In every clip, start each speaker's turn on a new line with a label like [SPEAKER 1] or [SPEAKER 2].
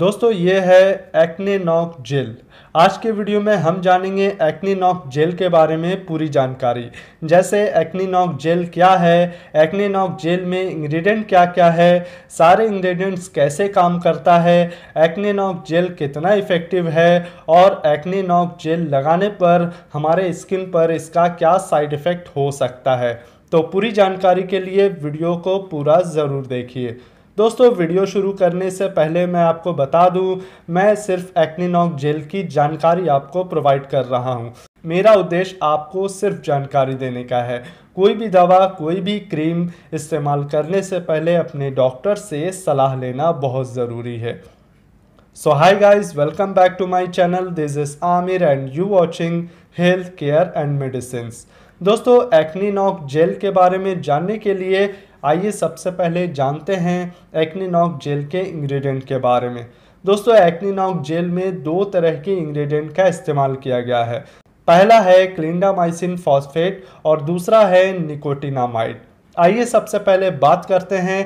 [SPEAKER 1] दोस्तों ये है एक्ने नॉक जेल आज के वीडियो में हम जानेंगे एक्नी नॉक जेल के बारे में पूरी जानकारी जैसे एक्नी नॉक जेल क्या है एक्नी नॉक जेल में इंग्रेडिएंट क्या क्या है सारे इंग्रेडिएंट्स कैसे काम करता है एक्नी नॉक जेल कितना इफ़ेक्टिव है और एक्नी नॉक जेल लगाने पर हमारे स्किन पर इसका क्या साइड इफ़ेक्ट हो सकता है तो पूरी जानकारी के लिए वीडियो को पूरा ज़रूर देखिए दोस्तों वीडियो शुरू करने से पहले मैं आपको बता दूं मैं सिर्फ एक्निनॉक जेल की जानकारी आपको प्रोवाइड कर रहा हूं मेरा उद्देश्य आपको सिर्फ जानकारी देने का है कोई भी दवा कोई भी क्रीम इस्तेमाल करने से पहले अपने डॉक्टर से सलाह लेना बहुत ज़रूरी है so hi guys welcome back to my channel this is Aamir and you watching health care and medicine दोस्तों एक्निनॉक जेल के बारे में जानने के लिए आइए सबसे पहले जानते हैं एक्निनॉक जेल के इंग्रेडिएंट के बारे में दोस्तों एक्निनॉक जेल में दो तरह के इंग्रेडिएंट का इस्तेमाल किया गया है पहला है क्लिंडामाइसिन फॉस्फेट और दूसरा है निकोटिनामाइड आइए सबसे पहले बात करते हैं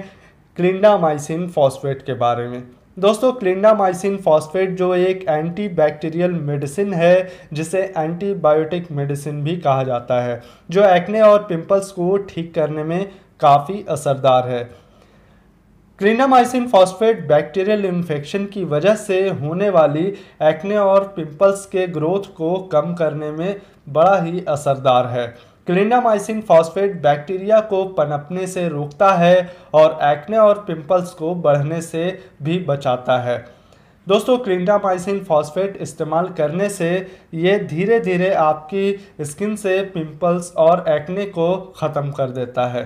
[SPEAKER 1] क्लिंडामाइसिन फॉस्फेट के बारे में दोस्तों क्लिंडामाइसिन फॉस्फेट जो एक एंटीबैक्टीरियल मेडिसिन है जिसे एंटीबायोटिक मेडिसिन भी कहा जाता है जो एक्ने और पिंपल्स को ठीक करने में काफ़ी असरदार है क्रीनामाइसिन फॉस्फेट बैक्टीरियल इन्फेक्शन की वजह से होने वाली एक्ने और पिंपल्स के ग्रोथ को कम करने में बड़ा ही असरदार है क्लिनामाइसिन फॉस्फेट बैक्टीरिया को पनपने से रोकता है और एक्ने और पिंपल्स को बढ़ने से भी बचाता है दोस्तों क्लिनामाइसिन फॉस्फेट इस्तेमाल करने से ये धीरे धीरे आपकी स्किन से पिंपल्स और एक्ने को ख़त्म कर देता है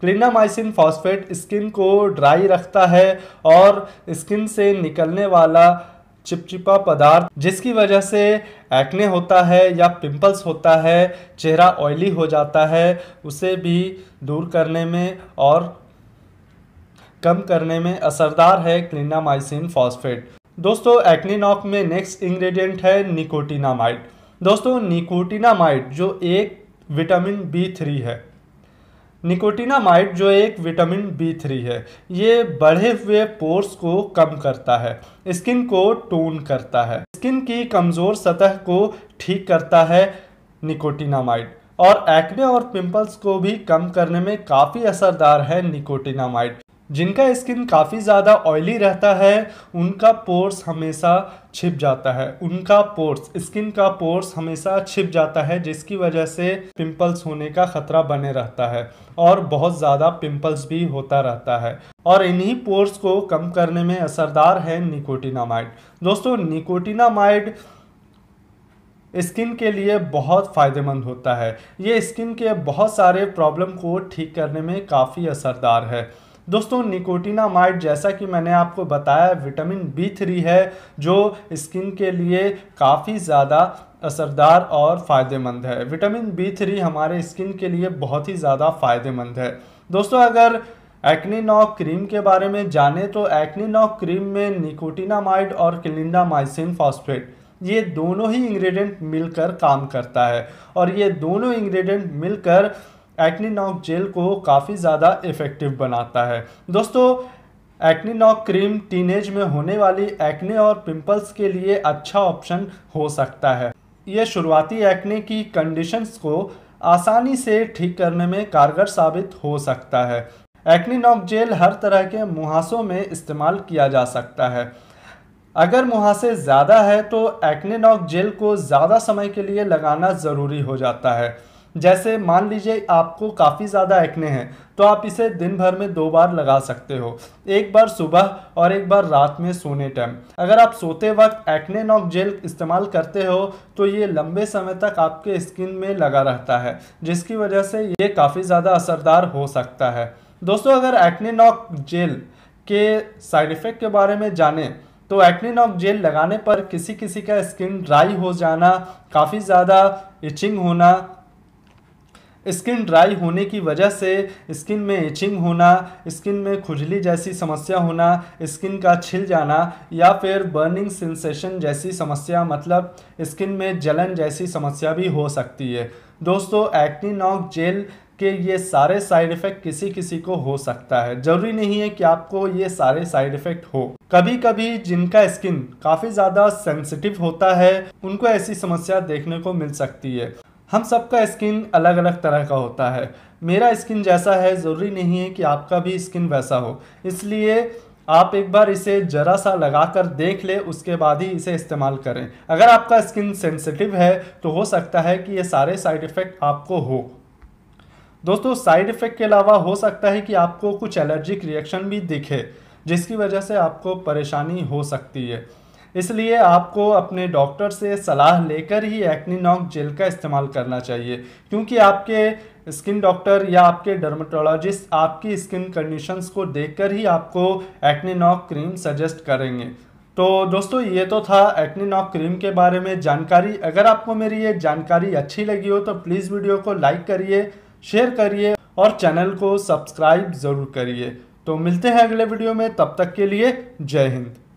[SPEAKER 1] क्लिनामाइसिन फॉस्फेट स्किन को ड्राई रखता है और स्किन से निकलने वाला चिपचिपा पदार्थ जिसकी वजह से एक्ने होता है या पिंपल्स होता है चेहरा ऑयली हो जाता है उसे भी दूर करने में और कम करने में असरदार है क्लिनामाइसिन फॉस्फेट दोस्तों एक्निनॉक में नेक्स्ट इंग्रेडिएंट है निकोटिनामाइड दोस्तों निकोटिनामाइड जो एक विटामिन बी थ्री है निकोटिनामाइड जो एक विटामिन बी थ्री है ये बढ़े हुए पोर्स को कम करता है स्किन को टोन करता है स्किन की कमज़ोर सतह को ठीक करता है निकोटिनामाइड और एक्ने और पिंपल्स को भी कम करने में काफ़ी असरदार है निकोटिनामाइड जिनका स्किन काफ़ी ज़्यादा ऑयली रहता है उनका पोर्स हमेशा छिप जाता है उनका पोर्स स्किन का पोर्स हमेशा छिप जाता है जिसकी वजह से पिंपल्स होने का ख़तरा बने रहता है और बहुत ज़्यादा पिंपल्स भी होता रहता है और इन्हीं पोर्स को कम करने में असरदार है निकोटिनामाइड दोस्तों निकोटिनामाइड स्किन के लिए बहुत फ़ायदेमंद होता है ये स्किन के बहुत सारे प्रॉब्लम को ठीक करने में काफ़ी असरदार है दोस्तों निकोटिनामाइड जैसा कि मैंने आपको बताया विटामिन बी थ्री है जो स्किन के लिए काफ़ी ज़्यादा असरदार और फ़ायदेमंद है विटामिन बी थ्री हमारे स्किन के लिए बहुत ही ज़्यादा फ़ायदेमंद है दोस्तों अगर एक्नी नॉक क्रीम के बारे में जाने तो एक्नी नॉक क्रीम में निकोटिनामाइड और क्लिंडामाइसिन फॉस्फेट ये दोनों ही इंग्रेडिएंट मिलकर काम करता है और ये दोनों इंग्रेडिएंट मिलकर नॉक जेल को काफ़ी ज़्यादा इफ़ेक्टिव बनाता है दोस्तों नॉक क्रीम टीनेज में होने वाली एक्ने और पिंपल्स के लिए अच्छा ऑप्शन हो सकता है ये शुरुआती एक्ने की कंडीशंस को आसानी से ठीक करने में कारगर साबित हो सकता है नॉक जेल हर तरह के मुहासों में इस्तेमाल किया जा सकता है अगर मुहासे ज़्यादा है तो नॉक जेल को ज़्यादा समय के लिए लगाना ज़रूरी हो जाता है जैसे मान लीजिए आपको काफ़ी ज़्यादा एक्ने हैं तो आप इसे दिन भर में दो बार लगा सकते हो एक बार सुबह और एक बार रात में सोने टाइम अगर आप सोते वक्त एक्ने नॉक जेल इस्तेमाल करते हो तो ये लंबे समय तक आपके स्किन में लगा रहता है जिसकी वजह से ये काफ़ी ज़्यादा असरदार हो सकता है दोस्तों अगर एक्ने नॉक जेल के साइड इफ़ेक्ट के बारे में जाने तो एक्निनॉक जेल लगाने पर किसी किसी का स्किन ड्राई हो जाना काफ़ी ज़्यादा इचिंग होना स्किन ड्राई होने की वजह से स्किन में इचिंग होना स्किन में खुजली जैसी समस्या होना स्किन का छिल जाना या फिर बर्निंग सेंसेशन जैसी समस्या मतलब स्किन में जलन जैसी समस्या भी हो सकती है दोस्तों एक्टिनॉक जेल के ये सारे साइड इफ़ेक्ट किसी किसी को हो सकता है ज़रूरी नहीं है कि आपको ये सारे साइड इफ़ेक्ट हो कभी कभी जिनका स्किन काफ़ी ज़्यादा सेंसिटिव होता है उनको ऐसी समस्या देखने को मिल सकती है हम सबका स्किन अलग अलग तरह का होता है मेरा स्किन जैसा है ज़रूरी नहीं है कि आपका भी स्किन वैसा हो इसलिए आप एक बार इसे ज़रा सा लगा कर देख ले उसके बाद ही इसे इस्तेमाल करें अगर आपका स्किन सेंसिटिव है तो हो सकता है कि ये सारे साइड इफ़ेक्ट आपको हो दोस्तों साइड इफ़ेक्ट के अलावा हो सकता है कि आपको कुछ एलर्जिक रिएक्शन भी दिखे जिसकी वजह से आपको परेशानी हो सकती है इसलिए आपको अपने डॉक्टर से सलाह लेकर ही एक्निनॉक जेल का इस्तेमाल करना चाहिए क्योंकि आपके स्किन डॉक्टर या आपके डर्मेटोलॉजिस्ट आपकी स्किन कंडीशंस को देखकर ही आपको एक्निनॉक क्रीम सजेस्ट करेंगे तो दोस्तों ये तो था एक्निनॉक क्रीम के बारे में जानकारी अगर आपको मेरी ये जानकारी अच्छी लगी हो तो प्लीज़ वीडियो को लाइक करिए शेयर करिए और चैनल को सब्सक्राइब ज़रूर करिए तो मिलते हैं अगले वीडियो में तब तक के लिए जय हिंद